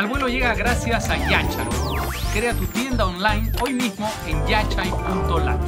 Al vuelo llega gracias a Yacha. Crea tu tienda online hoy mismo en Yachai.lat.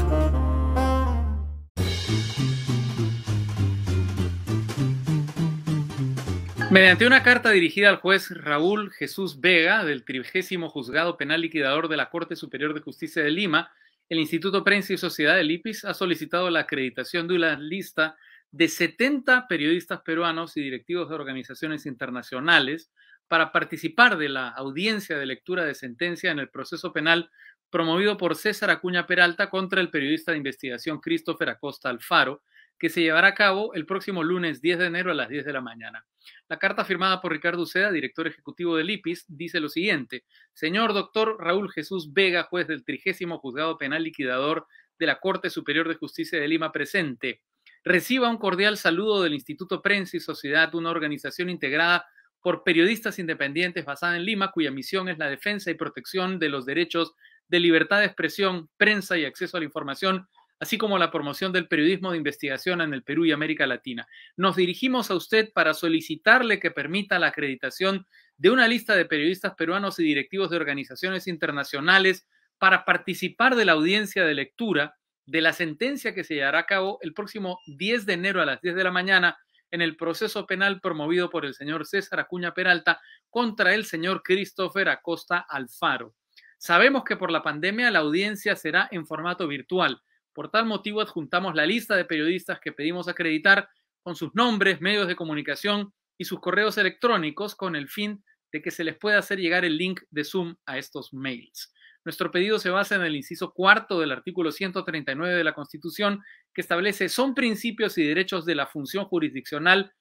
Mediante una carta dirigida al juez Raúl Jesús Vega del trigésimo juzgado penal liquidador de la Corte Superior de Justicia de Lima, el Instituto Prensa y Sociedad del IPIS ha solicitado la acreditación de una lista de 70 periodistas peruanos y directivos de organizaciones internacionales para participar de la audiencia de lectura de sentencia en el proceso penal promovido por César Acuña Peralta contra el periodista de investigación Christopher Acosta Alfaro, que se llevará a cabo el próximo lunes 10 de enero a las 10 de la mañana. La carta firmada por Ricardo Uceda, director ejecutivo del IPIS, dice lo siguiente. Señor doctor Raúl Jesús Vega, juez del trigésimo juzgado penal liquidador de la Corte Superior de Justicia de Lima presente. Reciba un cordial saludo del Instituto Prensa y Sociedad, una organización integrada por periodistas independientes basada en Lima, cuya misión es la defensa y protección de los derechos de libertad de expresión, prensa y acceso a la información, así como la promoción del periodismo de investigación en el Perú y América Latina. Nos dirigimos a usted para solicitarle que permita la acreditación de una lista de periodistas peruanos y directivos de organizaciones internacionales para participar de la audiencia de lectura de la sentencia que se llevará a cabo el próximo 10 de enero a las 10 de la mañana en el proceso penal promovido por el señor César Acuña Peralta contra el señor Christopher Acosta Alfaro. Sabemos que por la pandemia la audiencia será en formato virtual. Por tal motivo adjuntamos la lista de periodistas que pedimos acreditar con sus nombres, medios de comunicación y sus correos electrónicos con el fin de que se les pueda hacer llegar el link de Zoom a estos mails. Nuestro pedido se basa en el inciso cuarto del artículo 139 de la Constitución, que establece son principios y derechos de la función jurisdiccional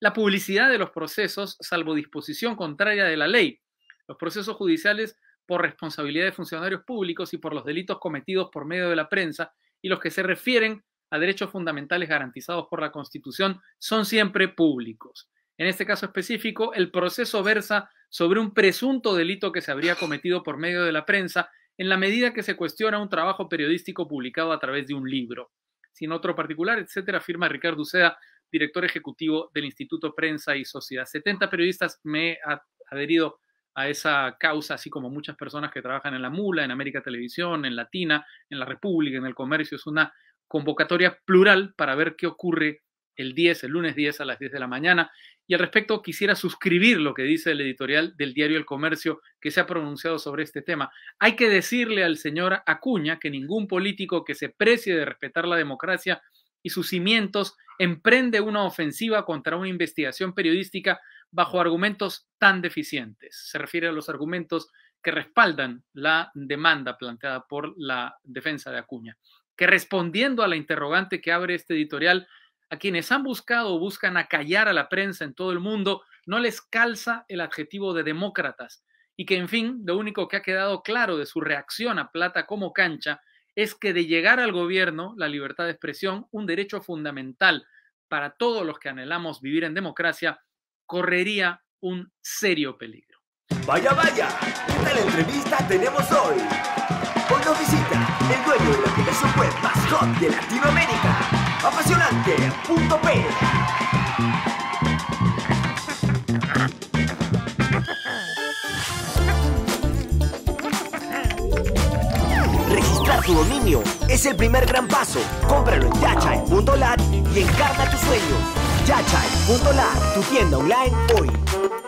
la publicidad de los procesos, salvo disposición contraria de la ley. Los procesos judiciales por responsabilidad de funcionarios públicos y por los delitos cometidos por medio de la prensa y los que se refieren a derechos fundamentales garantizados por la Constitución son siempre públicos. En este caso específico, el proceso versa sobre un presunto delito que se habría cometido por medio de la prensa en la medida que se cuestiona un trabajo periodístico publicado a través de un libro. Sin otro particular, etcétera, afirma Ricardo Uceda, director ejecutivo del Instituto Prensa y Sociedad. 70 periodistas me he adherido a esa causa, así como muchas personas que trabajan en la Mula, en América Televisión, en Latina, en la República, en el Comercio. Es una convocatoria plural para ver qué ocurre el 10, el lunes 10 a las 10 de la mañana. Y al respecto quisiera suscribir lo que dice el editorial del diario El Comercio que se ha pronunciado sobre este tema. Hay que decirle al señor Acuña que ningún político que se precie de respetar la democracia y sus cimientos emprende una ofensiva contra una investigación periodística bajo argumentos tan deficientes. Se refiere a los argumentos que respaldan la demanda planteada por la defensa de Acuña, que respondiendo a la interrogante que abre este editorial, a quienes han buscado o buscan acallar a la prensa en todo el mundo, no les calza el adjetivo de demócratas y que, en fin, lo único que ha quedado claro de su reacción a plata como cancha es que de llegar al gobierno, la libertad de expresión, un derecho fundamental para todos los que anhelamos vivir en democracia, correría un serio peligro. Vaya, vaya, ¿qué entrevista tenemos hoy? Hoy nos visita el dueño de la televisión web más hot de Latinoamérica apasionante.p Registrar tu dominio es el primer gran paso. Cómpralo en yachai.lat y encarna tu sueño. yachai.lat, tu tienda online hoy.